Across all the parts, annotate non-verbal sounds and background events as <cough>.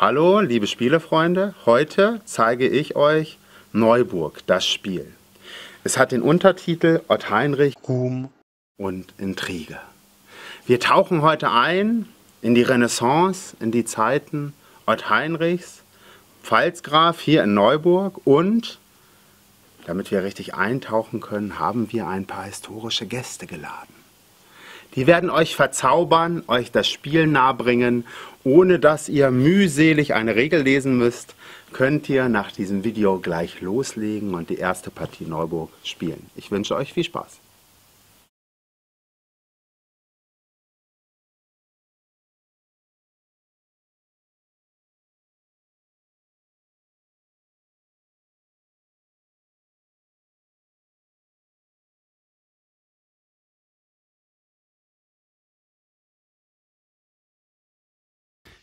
Hallo, liebe Spielefreunde, heute zeige ich euch Neuburg, das Spiel. Es hat den Untertitel Ott Heinrich, Ruhm und Intrige. Wir tauchen heute ein in die Renaissance, in die Zeiten Ott Heinrichs, Pfalzgraf hier in Neuburg und damit wir richtig eintauchen können, haben wir ein paar historische Gäste geladen. Die werden euch verzaubern, euch das Spiel nahebringen. Ohne dass ihr mühselig eine Regel lesen müsst, könnt ihr nach diesem Video gleich loslegen und die erste Partie Neuburg spielen. Ich wünsche euch viel Spaß.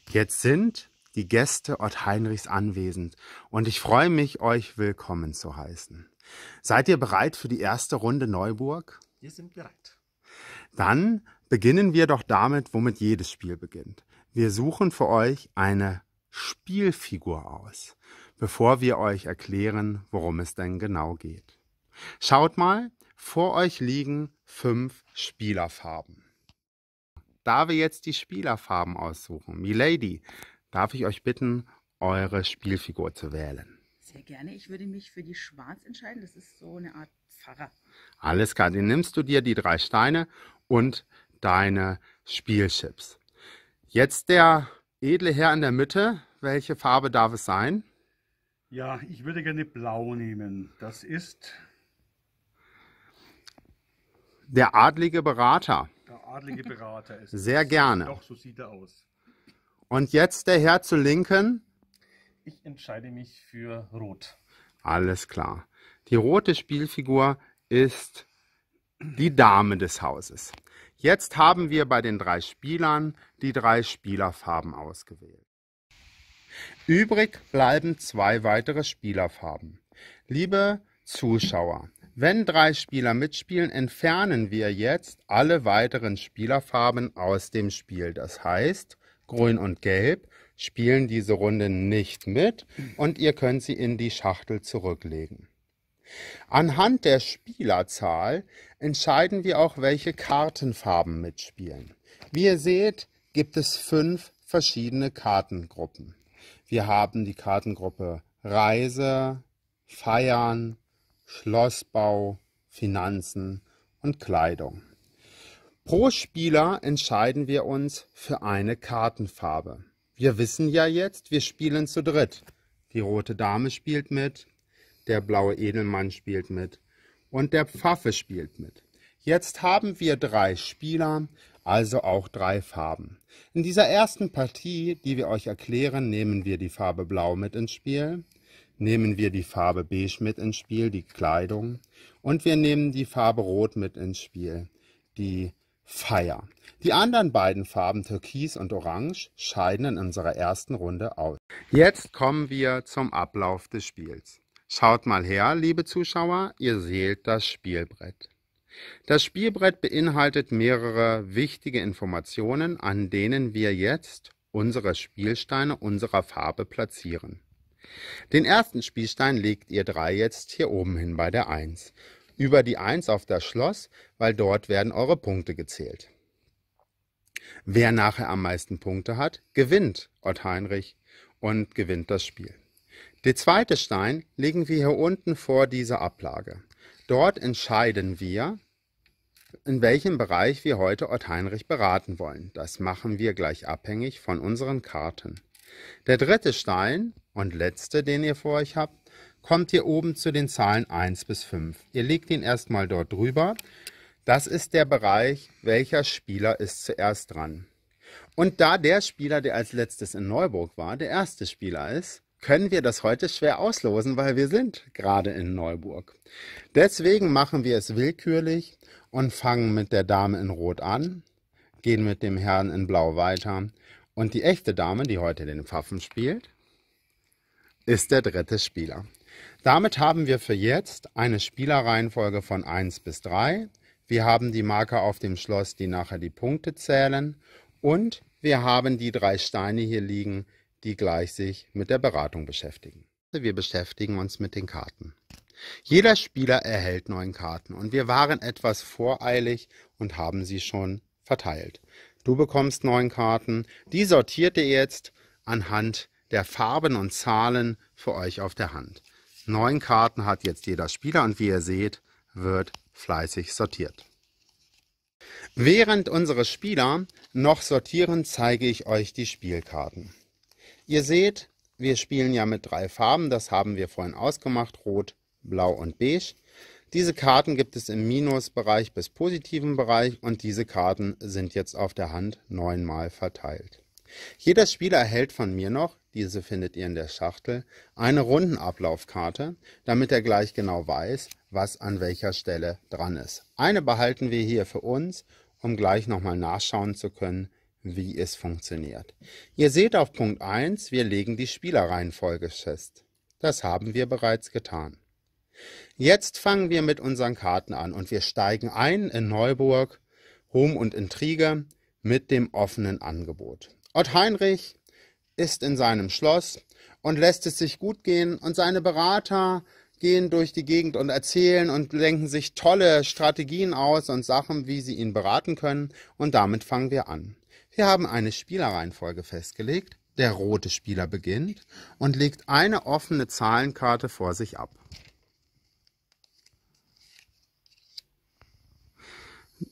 Jetzt sind die Gäste Ort Heinrichs anwesend und ich freue mich, euch willkommen zu heißen. Seid ihr bereit für die erste Runde Neuburg? Wir sind bereit. Dann beginnen wir doch damit, womit jedes Spiel beginnt. Wir suchen für euch eine Spielfigur aus, bevor wir euch erklären, worum es denn genau geht. Schaut mal, vor euch liegen fünf Spielerfarben da wir jetzt die Spielerfarben aussuchen, Milady, darf ich euch bitten, eure Spielfigur zu wählen. Sehr gerne. Ich würde mich für die Schwarz entscheiden. Das ist so eine Art Pfarrer. Alles klar. Dann nimmst du dir die drei Steine und deine Spielchips. Jetzt der edle Herr in der Mitte. Welche Farbe darf es sein? Ja, ich würde gerne blau nehmen. Das ist. Der adlige Berater adlige Berater ist. Sehr das gerne. Doch, so sieht er aus. Und jetzt der Herr zur Linken. Ich entscheide mich für Rot. Alles klar. Die rote Spielfigur ist die Dame des Hauses. Jetzt haben wir bei den drei Spielern die drei Spielerfarben ausgewählt. Übrig bleiben zwei weitere Spielerfarben. Liebe Zuschauer, wenn drei Spieler mitspielen, entfernen wir jetzt alle weiteren Spielerfarben aus dem Spiel. Das heißt, Grün und Gelb spielen diese Runde nicht mit und ihr könnt sie in die Schachtel zurücklegen. Anhand der Spielerzahl entscheiden wir auch, welche Kartenfarben mitspielen. Wie ihr seht, gibt es fünf verschiedene Kartengruppen. Wir haben die Kartengruppe Reise, Feiern, Schlossbau, Finanzen und Kleidung. Pro Spieler entscheiden wir uns für eine Kartenfarbe. Wir wissen ja jetzt, wir spielen zu dritt. Die rote Dame spielt mit, der blaue Edelmann spielt mit und der Pfaffe spielt mit. Jetzt haben wir drei Spieler, also auch drei Farben. In dieser ersten Partie, die wir euch erklären, nehmen wir die Farbe Blau mit ins Spiel nehmen wir die Farbe Beige mit ins Spiel, die Kleidung. Und wir nehmen die Farbe Rot mit ins Spiel, die Feier. Die anderen beiden Farben Türkis und Orange scheiden in unserer ersten Runde aus. Jetzt kommen wir zum Ablauf des Spiels. Schaut mal her, liebe Zuschauer, ihr seht das Spielbrett. Das Spielbrett beinhaltet mehrere wichtige Informationen, an denen wir jetzt unsere Spielsteine unserer Farbe platzieren. Den ersten Spielstein legt ihr drei jetzt hier oben hin bei der 1. Über die 1 auf das Schloss, weil dort werden eure Punkte gezählt. Wer nachher am meisten Punkte hat, gewinnt, Ott Heinrich, und gewinnt das Spiel. Den zweite Stein legen wir hier unten vor dieser Ablage. Dort entscheiden wir, in welchem Bereich wir heute Ott Heinrich beraten wollen. Das machen wir gleich abhängig von unseren Karten. Der dritte Stein und letzte, den ihr vor euch habt, kommt hier oben zu den Zahlen 1 bis 5. Ihr legt ihn erstmal dort drüber. Das ist der Bereich, welcher Spieler ist zuerst dran. Und da der Spieler, der als letztes in Neuburg war, der erste Spieler ist, können wir das heute schwer auslosen, weil wir sind gerade in Neuburg. Deswegen machen wir es willkürlich und fangen mit der Dame in Rot an, gehen mit dem Herrn in Blau weiter und die echte Dame, die heute den Pfaffen spielt, ist der dritte Spieler. Damit haben wir für jetzt eine Spielerreihenfolge von 1 bis 3. Wir haben die Marker auf dem Schloss, die nachher die Punkte zählen. Und wir haben die drei Steine hier liegen, die gleich sich mit der Beratung beschäftigen. Wir beschäftigen uns mit den Karten. Jeder Spieler erhält neun Karten und wir waren etwas voreilig und haben sie schon verteilt. Du bekommst neun Karten. Die sortiert ihr jetzt anhand der Farben und Zahlen für euch auf der Hand. Neun Karten hat jetzt jeder Spieler und wie ihr seht, wird fleißig sortiert. Während unsere Spieler noch sortieren, zeige ich euch die Spielkarten. Ihr seht, wir spielen ja mit drei Farben, das haben wir vorhin ausgemacht, rot, blau und beige. Diese Karten gibt es im Minusbereich bis positiven Bereich und diese Karten sind jetzt auf der Hand neunmal verteilt. Jeder Spieler erhält von mir noch, diese findet ihr in der Schachtel, eine Rundenablaufkarte, damit er gleich genau weiß, was an welcher Stelle dran ist. Eine behalten wir hier für uns, um gleich nochmal nachschauen zu können, wie es funktioniert. Ihr seht auf Punkt 1, wir legen die Spielerreihenfolge fest. Das haben wir bereits getan. Jetzt fangen wir mit unseren Karten an und wir steigen ein in Neuburg, Ruhm und Intrige mit dem offenen Angebot. Ott Heinrich ist in seinem Schloss und lässt es sich gut gehen und seine Berater gehen durch die Gegend und erzählen und denken sich tolle Strategien aus und Sachen, wie sie ihn beraten können und damit fangen wir an. Wir haben eine Spielerreihenfolge festgelegt. Der rote Spieler beginnt und legt eine offene Zahlenkarte vor sich ab.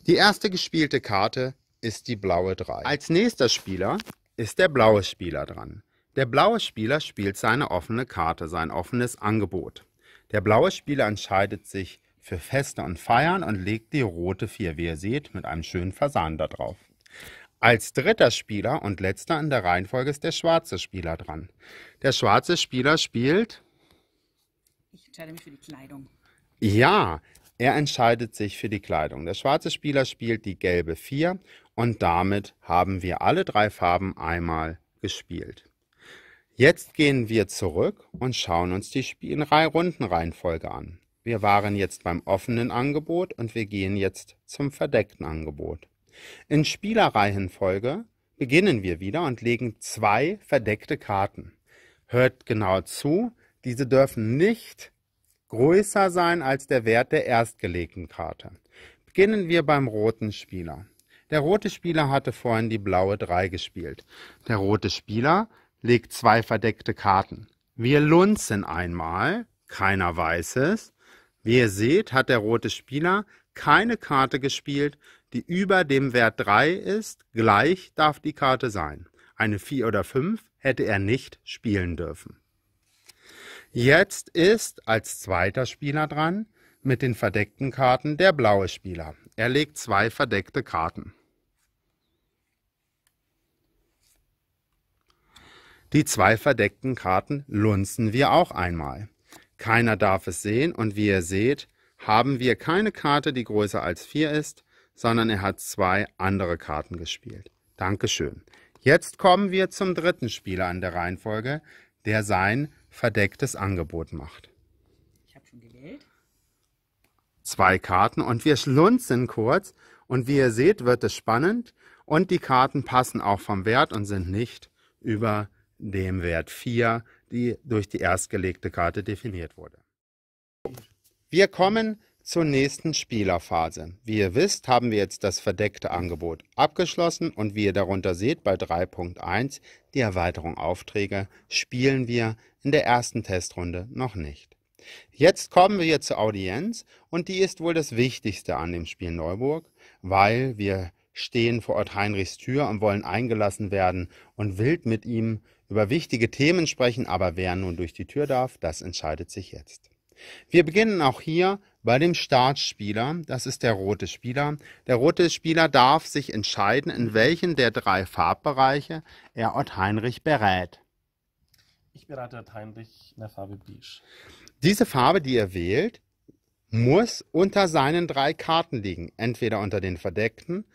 Die erste gespielte Karte ist die blaue 3. Als nächster Spieler ist der blaue Spieler dran. Der blaue Spieler spielt seine offene Karte, sein offenes Angebot. Der blaue Spieler entscheidet sich für Feste und Feiern und legt die rote 4, wie ihr seht, mit einem schönen Fasan da drauf. Als dritter Spieler und letzter in der Reihenfolge ist der schwarze Spieler dran. Der schwarze Spieler spielt. Ich entscheide mich für die Kleidung. Ja, er entscheidet sich für die Kleidung. Der schwarze Spieler spielt die gelbe 4 und damit haben wir alle drei Farben einmal gespielt. Jetzt gehen wir zurück und schauen uns die Rundenreihenfolge an. Wir waren jetzt beim offenen Angebot und wir gehen jetzt zum verdeckten Angebot. In Spielerreihenfolge beginnen wir wieder und legen zwei verdeckte Karten. Hört genau zu, diese dürfen nicht größer sein als der Wert der erstgelegten Karte. Beginnen wir beim roten Spieler. Der rote Spieler hatte vorhin die blaue 3 gespielt. Der rote Spieler legt zwei verdeckte Karten. Wir lunzen einmal, keiner weiß es. Wie ihr seht, hat der rote Spieler keine Karte gespielt, die über dem Wert 3 ist, gleich darf die Karte sein. Eine 4 oder 5 hätte er nicht spielen dürfen. Jetzt ist als zweiter Spieler dran mit den verdeckten Karten der blaue Spieler. Er legt zwei verdeckte Karten. Die zwei verdeckten Karten lunzen wir auch einmal. Keiner darf es sehen und wie ihr seht, haben wir keine Karte, die größer als 4 ist, sondern er hat zwei andere Karten gespielt. Dankeschön. Jetzt kommen wir zum dritten Spieler an der Reihenfolge, der sein verdecktes Angebot macht. Ich habe schon gewählt. Zwei Karten und wir schlunzen kurz und wie ihr seht, wird es spannend und die Karten passen auch vom Wert und sind nicht über dem Wert 4, die durch die erstgelegte Karte definiert wurde. Wir kommen zur nächsten Spielerphase. Wie ihr wisst, haben wir jetzt das verdeckte Angebot abgeschlossen und wie ihr darunter seht bei 3.1, die Erweiterung Aufträge, spielen wir in der ersten Testrunde noch nicht. Jetzt kommen wir zur Audienz und die ist wohl das Wichtigste an dem Spiel Neuburg, weil wir stehen vor Ort Heinrichs Tür und wollen eingelassen werden und wild mit ihm über wichtige Themen sprechen, aber wer nun durch die Tür darf, das entscheidet sich jetzt. Wir beginnen auch hier bei dem Startspieler, das ist der rote Spieler. Der rote Spieler darf sich entscheiden, in welchen der drei Farbbereiche er Ott Heinrich berät. Ich berate Ott Heinrich in der Farbe Beige. Diese Farbe, die er wählt, muss unter seinen drei Karten liegen, entweder unter den verdeckten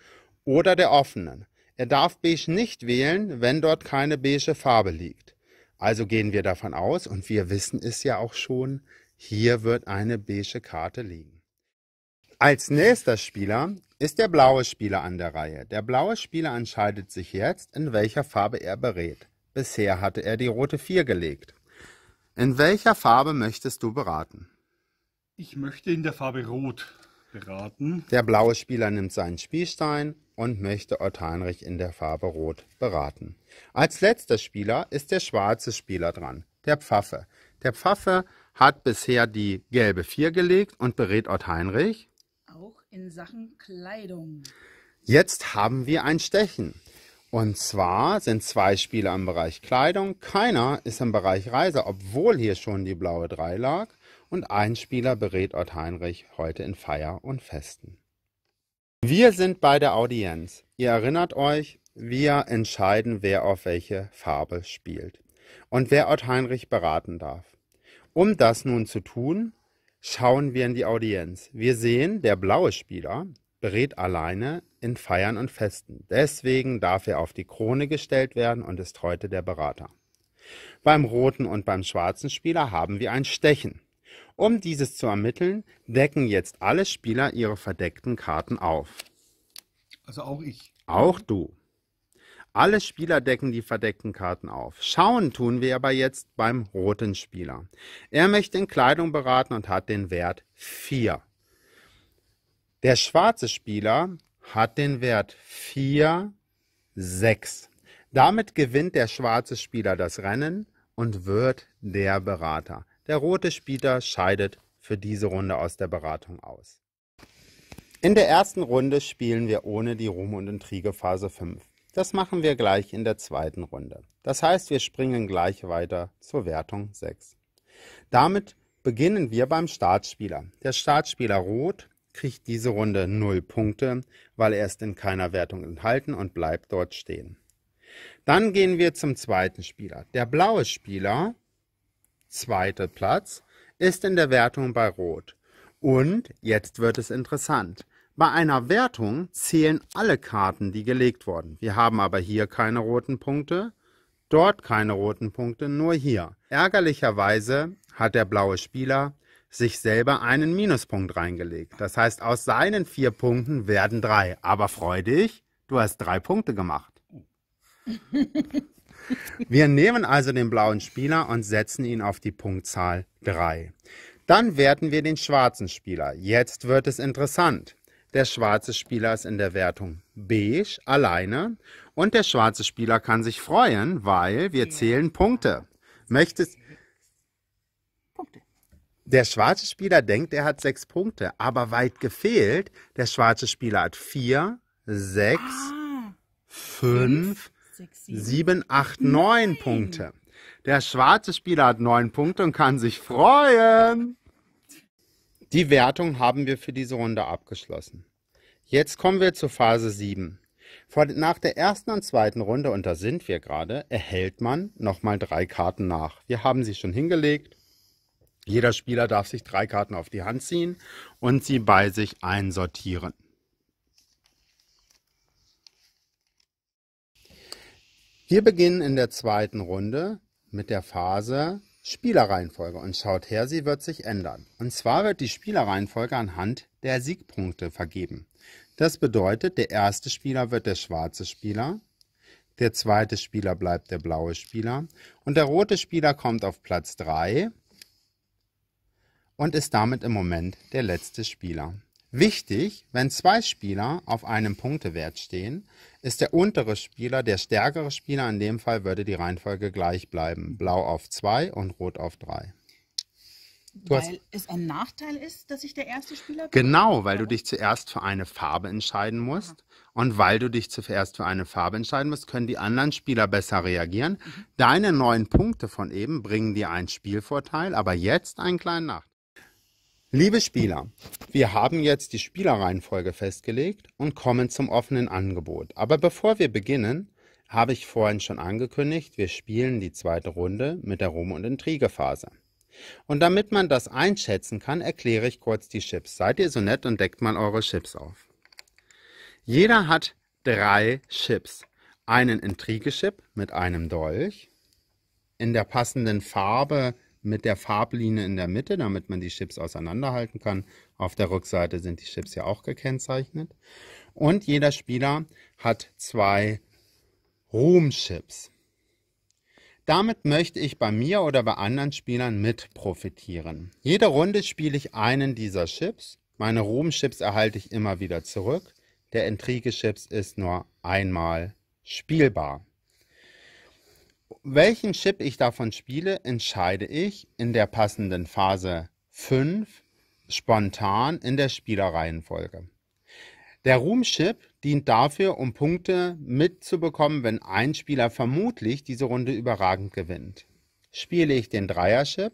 oder der offenen. Er darf beige nicht wählen, wenn dort keine beige Farbe liegt. Also gehen wir davon aus, und wir wissen es ja auch schon, hier wird eine beige Karte liegen. Als nächster Spieler ist der blaue Spieler an der Reihe. Der blaue Spieler entscheidet sich jetzt, in welcher Farbe er berät. Bisher hatte er die rote 4 gelegt. In welcher Farbe möchtest du beraten? Ich möchte in der Farbe Rot beraten. Der blaue Spieler nimmt seinen Spielstein und möchte Ott Heinrich in der Farbe Rot beraten. Als letzter Spieler ist der schwarze Spieler dran, der Pfaffe. Der Pfaffe hat bisher die gelbe 4 gelegt und berät Ort Heinrich. Auch in Sachen Kleidung. Jetzt haben wir ein Stechen. Und zwar sind zwei Spieler im Bereich Kleidung, keiner ist im Bereich Reise, obwohl hier schon die blaue 3 lag. Und ein Spieler berät Ort Heinrich heute in Feier und Festen. Wir sind bei der Audienz. Ihr erinnert euch, wir entscheiden, wer auf welche Farbe spielt und wer Ort Heinrich beraten darf. Um das nun zu tun, schauen wir in die Audienz. Wir sehen, der blaue Spieler berät alleine in Feiern und Festen. Deswegen darf er auf die Krone gestellt werden und ist heute der Berater. Beim roten und beim schwarzen Spieler haben wir ein Stechen. Um dieses zu ermitteln, decken jetzt alle Spieler ihre verdeckten Karten auf. Also auch ich. Auch du. Alle Spieler decken die verdeckten Karten auf. Schauen tun wir aber jetzt beim roten Spieler. Er möchte in Kleidung beraten und hat den Wert 4. Der schwarze Spieler hat den Wert 4, 6. Damit gewinnt der schwarze Spieler das Rennen und wird der Berater. Der rote Spieler scheidet für diese Runde aus der Beratung aus. In der ersten Runde spielen wir ohne die Ruhm- und Intrigephase 5. Das machen wir gleich in der zweiten Runde. Das heißt, wir springen gleich weiter zur Wertung 6. Damit beginnen wir beim Startspieler. Der Startspieler Rot kriegt diese Runde 0 Punkte, weil er ist in keiner Wertung enthalten und bleibt dort stehen. Dann gehen wir zum zweiten Spieler. Der blaue Spieler, zweiter Platz, ist in der Wertung bei Rot. Und jetzt wird es interessant. Bei einer Wertung zählen alle Karten, die gelegt wurden. Wir haben aber hier keine roten Punkte, dort keine roten Punkte, nur hier. Ärgerlicherweise hat der blaue Spieler sich selber einen Minuspunkt reingelegt. Das heißt, aus seinen vier Punkten werden drei. Aber freu dich, du hast drei Punkte gemacht. <laughs> Wir nehmen also den blauen Spieler und setzen ihn auf die Punktzahl 3. Dann werten wir den schwarzen Spieler. Jetzt wird es interessant. Der schwarze Spieler ist in der Wertung beige alleine und der schwarze Spieler kann sich freuen, weil wir zählen Punkte. Möchtest Punkte. Der schwarze Spieler denkt, er hat sechs Punkte, aber weit gefehlt. Der schwarze Spieler hat vier, sechs, ah, fünf, sechs, sieben, sieben, acht, neun Punkte. Der schwarze Spieler hat neun Punkte und kann sich freuen. Die Wertung haben wir für diese Runde abgeschlossen. Jetzt kommen wir zur Phase 7. Vor, nach der ersten und zweiten Runde, und da sind wir gerade, erhält man nochmal drei Karten nach. Wir haben sie schon hingelegt. Jeder Spieler darf sich drei Karten auf die Hand ziehen und sie bei sich einsortieren. Wir beginnen in der zweiten Runde mit der Phase Spielerreihenfolge und schaut her, sie wird sich ändern. Und zwar wird die Spielerreihenfolge anhand der Siegpunkte vergeben. Das bedeutet, der erste Spieler wird der schwarze Spieler, der zweite Spieler bleibt der blaue Spieler und der rote Spieler kommt auf Platz 3 und ist damit im Moment der letzte Spieler. Wichtig, wenn zwei Spieler auf einem Punktewert stehen, ist der untere Spieler der stärkere Spieler. In dem Fall würde die Reihenfolge gleich bleiben. Blau auf 2 und Rot auf 3. Weil es ein Nachteil ist, dass ich der erste Spieler bin? Genau, weil du dich zuerst für eine Farbe entscheiden musst. Aha. Und weil du dich zuerst für eine Farbe entscheiden musst, können die anderen Spieler besser reagieren. Mhm. Deine neuen Punkte von eben bringen dir einen Spielvorteil, aber jetzt einen kleinen Nachteil. Liebe Spieler, wir haben jetzt die Spielerreihenfolge festgelegt und kommen zum offenen Angebot. Aber bevor wir beginnen, habe ich vorhin schon angekündigt, wir spielen die zweite Runde mit der Ruhm- und Intrigephase. Und damit man das einschätzen kann, erkläre ich kurz die Chips. Seid ihr so nett und deckt mal eure Chips auf. Jeder hat drei Chips. Einen Intrige-Chip mit einem Dolch, in der passenden Farbe mit der Farbline in der Mitte, damit man die Chips auseinanderhalten kann. Auf der Rückseite sind die Chips ja auch gekennzeichnet. Und jeder Spieler hat zwei Ruhmchips. Damit möchte ich bei mir oder bei anderen Spielern mit profitieren. Jede Runde spiele ich einen dieser Chips. Meine Ruhmchips erhalte ich immer wieder zurück. Der Intrige-Chips ist nur einmal spielbar. Welchen Chip ich davon spiele, entscheide ich in der passenden Phase 5 spontan in der Spielerreihenfolge. Der Room-Chip dient dafür, um Punkte mitzubekommen, wenn ein Spieler vermutlich diese Runde überragend gewinnt. Spiele ich den Dreier-Chip,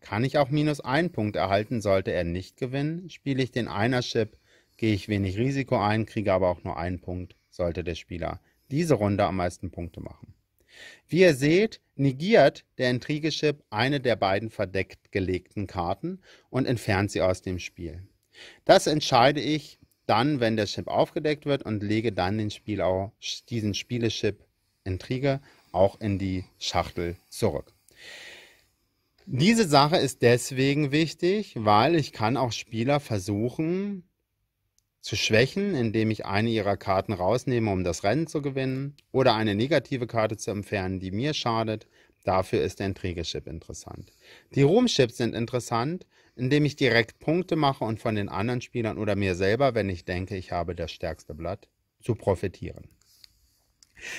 kann ich auch minus einen Punkt erhalten, sollte er nicht gewinnen. Spiele ich den Einer-Chip, gehe ich wenig Risiko ein, kriege aber auch nur einen Punkt, sollte der Spieler diese Runde am meisten Punkte machen. Wie ihr seht, negiert der intrige eine der beiden verdeckt gelegten Karten und entfernt sie aus dem Spiel. Das entscheide ich dann, wenn der Chip aufgedeckt wird und lege dann den Spiel auch, diesen Spielechip Intrige auch in die Schachtel zurück. Diese Sache ist deswegen wichtig, weil ich kann auch Spieler versuchen, zu schwächen, indem ich eine ihrer Karten rausnehme, um das Rennen zu gewinnen, oder eine negative Karte zu entfernen, die mir schadet. Dafür ist der intrige interessant. Die Ruhm-Chips sind interessant, indem ich direkt Punkte mache und von den anderen Spielern oder mir selber, wenn ich denke, ich habe das stärkste Blatt, zu profitieren.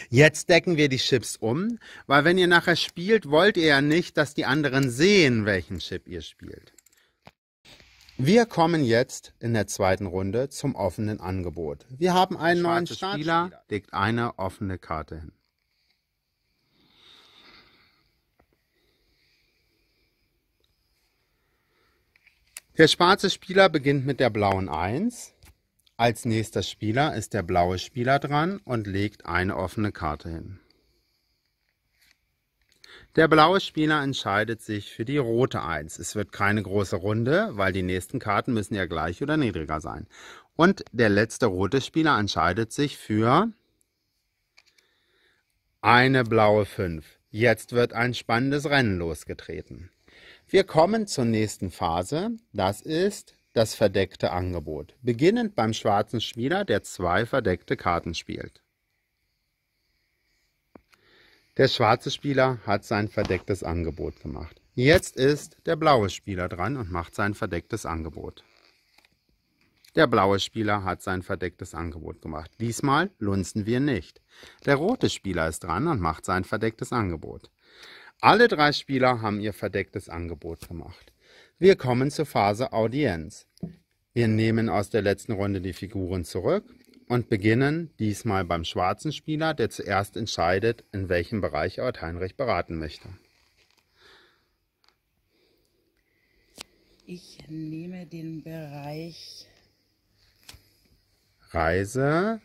Jetzt decken wir die Chips um, weil wenn ihr nachher spielt, wollt ihr ja nicht, dass die anderen sehen, welchen Chip ihr spielt. Wir kommen jetzt in der zweiten Runde zum offenen Angebot. Wir haben einen neuen Spieler legt eine offene Karte hin. Der schwarze Spieler beginnt mit der blauen 1. Als nächster Spieler ist der blaue Spieler dran und legt eine offene Karte hin. Der blaue Spieler entscheidet sich für die rote 1. Es wird keine große Runde, weil die nächsten Karten müssen ja gleich oder niedriger sein. Und der letzte rote Spieler entscheidet sich für eine blaue 5. Jetzt wird ein spannendes Rennen losgetreten. Wir kommen zur nächsten Phase. Das ist das verdeckte Angebot. Beginnend beim schwarzen Spieler, der zwei verdeckte Karten spielt. Der schwarze Spieler hat sein verdecktes Angebot gemacht. Jetzt ist der blaue Spieler dran und macht sein verdecktes Angebot. Der blaue Spieler hat sein verdecktes Angebot gemacht. Diesmal lunzen wir nicht. Der rote Spieler ist dran und macht sein verdecktes Angebot. Alle drei Spieler haben ihr verdecktes Angebot gemacht. Wir kommen zur Phase Audienz. Wir nehmen aus der letzten Runde die Figuren zurück und beginnen diesmal beim schwarzen Spieler, der zuerst entscheidet, in welchem Bereich er Ort Heinrich beraten möchte. Ich nehme den Bereich Reise,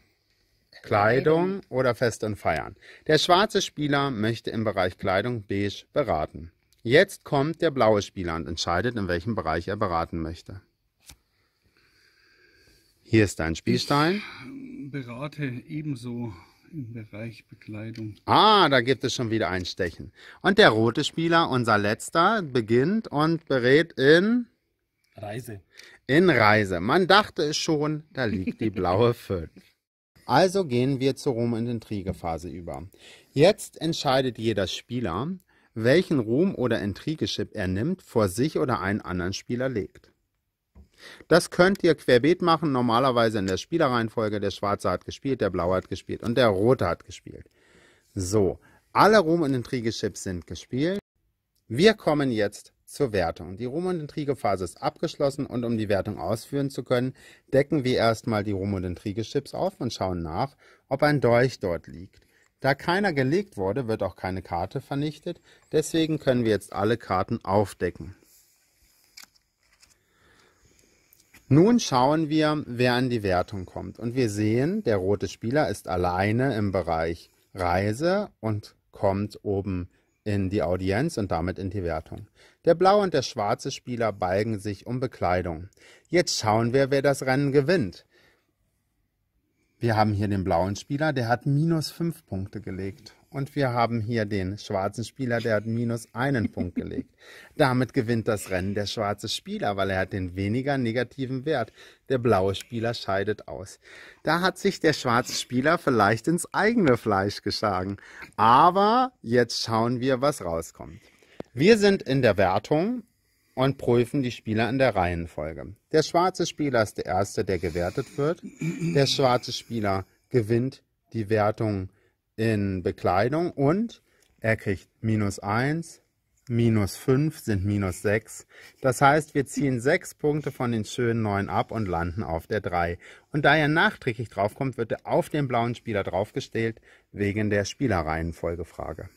Kleidung, Kleidung oder Fest und Feiern. Der schwarze Spieler möchte im Bereich Kleidung beige beraten. Jetzt kommt der blaue Spieler und entscheidet, in welchem Bereich er beraten möchte. Hier ist dein Spielstein. Ich berate ebenso im Bereich Bekleidung. Ah, da gibt es schon wieder ein Stechen. Und der rote Spieler, unser letzter, beginnt und berät in Reise. In Reise. Man dachte es schon, da liegt die blaue 5. <laughs> Also gehen wir zur Ruhm- und Intrigephase über. Jetzt entscheidet jeder Spieler, welchen Ruhm oder Intrigeship er nimmt, vor sich oder einen anderen Spieler legt. Das könnt ihr querbeet machen, normalerweise in der Spielereihenfolge. Der Schwarze hat gespielt, der Blaue hat gespielt und der Rote hat gespielt. So, alle Ruhm- und intrige sind gespielt. Wir kommen jetzt zur Wertung. Die Ruhm- und intrige ist abgeschlossen und um die Wertung ausführen zu können, decken wir erstmal die Ruhm- und intrige auf und schauen nach, ob ein Dolch dort liegt. Da keiner gelegt wurde, wird auch keine Karte vernichtet, deswegen können wir jetzt alle Karten aufdecken. Nun schauen wir, wer an die Wertung kommt. Und wir sehen, der rote Spieler ist alleine im Bereich Reise und kommt oben in die Audienz und damit in die Wertung. Der blaue und der schwarze Spieler balgen sich um Bekleidung. Jetzt schauen wir, wer das Rennen gewinnt. Wir haben hier den blauen Spieler, der hat minus fünf Punkte gelegt. Und wir haben hier den schwarzen Spieler, der hat minus einen Punkt gelegt. <laughs> Damit gewinnt das Rennen der schwarze Spieler, weil er hat den weniger negativen Wert. Der blaue Spieler scheidet aus. Da hat sich der schwarze Spieler vielleicht ins eigene Fleisch geschlagen. Aber jetzt schauen wir, was rauskommt. Wir sind in der Wertung und prüfen die Spieler in der Reihenfolge. Der schwarze Spieler ist der erste, der gewertet wird. Der schwarze Spieler gewinnt die Wertung in Bekleidung und er kriegt minus 1, minus 5 sind minus 6. Das heißt, wir ziehen 6 Punkte von den schönen 9 ab und landen auf der 3. Und da er nachträglich draufkommt, wird er auf den blauen Spieler draufgestellt, wegen der Spielerreihenfolgefrage.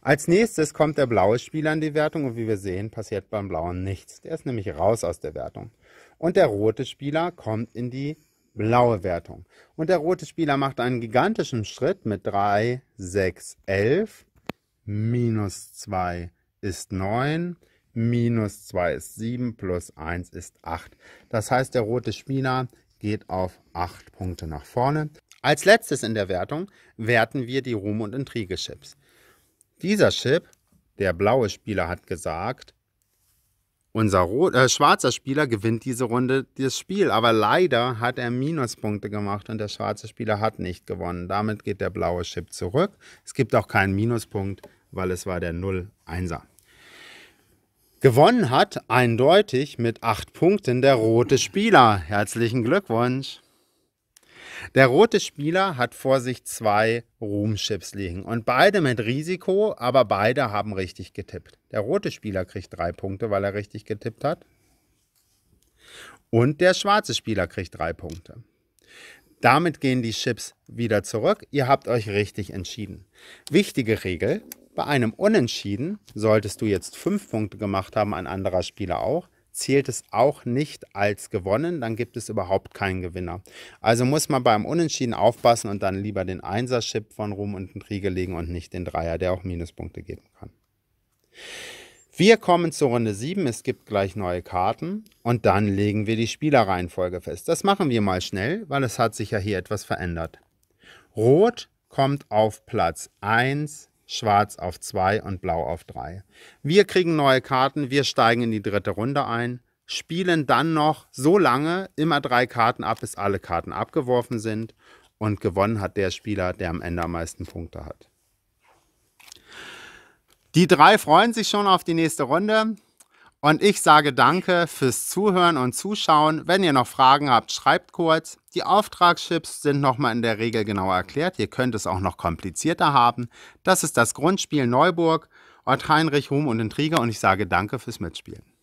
Als nächstes kommt der blaue Spieler in die Wertung und wie wir sehen, passiert beim blauen nichts. Der ist nämlich raus aus der Wertung. Und der rote Spieler kommt in die blaue Wertung. Und der rote Spieler macht einen gigantischen Schritt mit 3, 6, 11. Minus 2 ist 9. Minus 2 ist 7. Plus 1 ist 8. Das heißt, der rote Spieler geht auf 8 Punkte nach vorne. Als letztes in der Wertung werten wir die Ruhm- und Intrige-Chips. Dieser Chip, der blaue Spieler hat gesagt, unser Rot, äh, schwarzer Spieler gewinnt diese Runde das Spiel, aber leider hat er Minuspunkte gemacht und der schwarze Spieler hat nicht gewonnen. Damit geht der blaue Chip zurück. Es gibt auch keinen Minuspunkt, weil es war der 0-1er. Gewonnen hat eindeutig mit acht Punkten der rote Spieler. Herzlichen Glückwunsch! Der rote Spieler hat vor sich zwei Ruhmchips liegen und beide mit Risiko, aber beide haben richtig getippt. Der rote Spieler kriegt drei Punkte, weil er richtig getippt hat. Und der schwarze Spieler kriegt drei Punkte. Damit gehen die Chips wieder zurück. Ihr habt euch richtig entschieden. Wichtige Regel, bei einem Unentschieden solltest du jetzt fünf Punkte gemacht haben, ein anderer Spieler auch zählt es auch nicht als gewonnen, dann gibt es überhaupt keinen Gewinner. Also muss man beim Unentschieden aufpassen und dann lieber den Einser-Chip von Ruhm und Triege legen und nicht den Dreier, der auch Minuspunkte geben kann. Wir kommen zur Runde 7, es gibt gleich neue Karten und dann legen wir die Spielerreihenfolge fest. Das machen wir mal schnell, weil es hat sich ja hier etwas verändert. Rot kommt auf Platz 1, schwarz auf 2 und blau auf 3. Wir kriegen neue Karten, wir steigen in die dritte Runde ein, spielen dann noch so lange immer drei Karten ab, bis alle Karten abgeworfen sind und gewonnen hat der Spieler, der am Ende am meisten Punkte hat. Die drei freuen sich schon auf die nächste Runde. Und ich sage danke fürs Zuhören und Zuschauen. Wenn ihr noch Fragen habt, schreibt kurz. Die Auftragschips sind nochmal in der Regel genauer erklärt. Ihr könnt es auch noch komplizierter haben. Das ist das Grundspiel Neuburg, Ort Heinrich, Ruhm und Intriger und ich sage danke fürs Mitspielen.